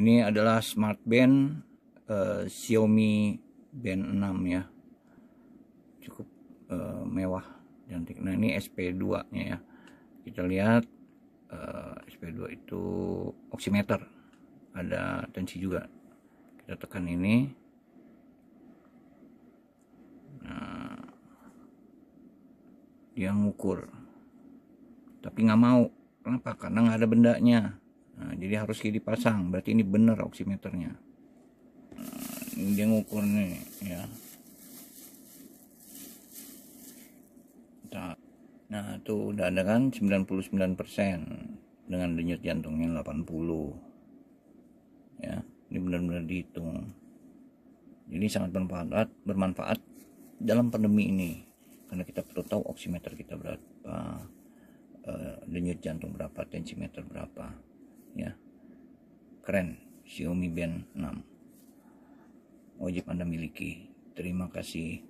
ini adalah smart band uh, Xiaomi band 6 ya cukup uh, mewah cantik nah ini SP2 nya ya kita lihat uh, eh, SP2 itu oximeter ada tensi juga kita tekan ini nah dia ngukur tapi nggak mau kenapa karena nggak ada bendanya Nah, jadi harus kiri pasang, berarti ini benar oximeternya. Nah, ini dia ngukur nih ya. Nah, nah tuh udah ada kan 99% dengan denyut jantungnya 80. Ya, ini benar-benar dihitung. Jadi sangat bermanfaat, bermanfaat dalam pandemi ini karena kita perlu tahu oksimeter kita berapa, eh, denyut jantung berapa, tensimeter berapa keren Xiaomi Band 6 wajib Anda miliki terima kasih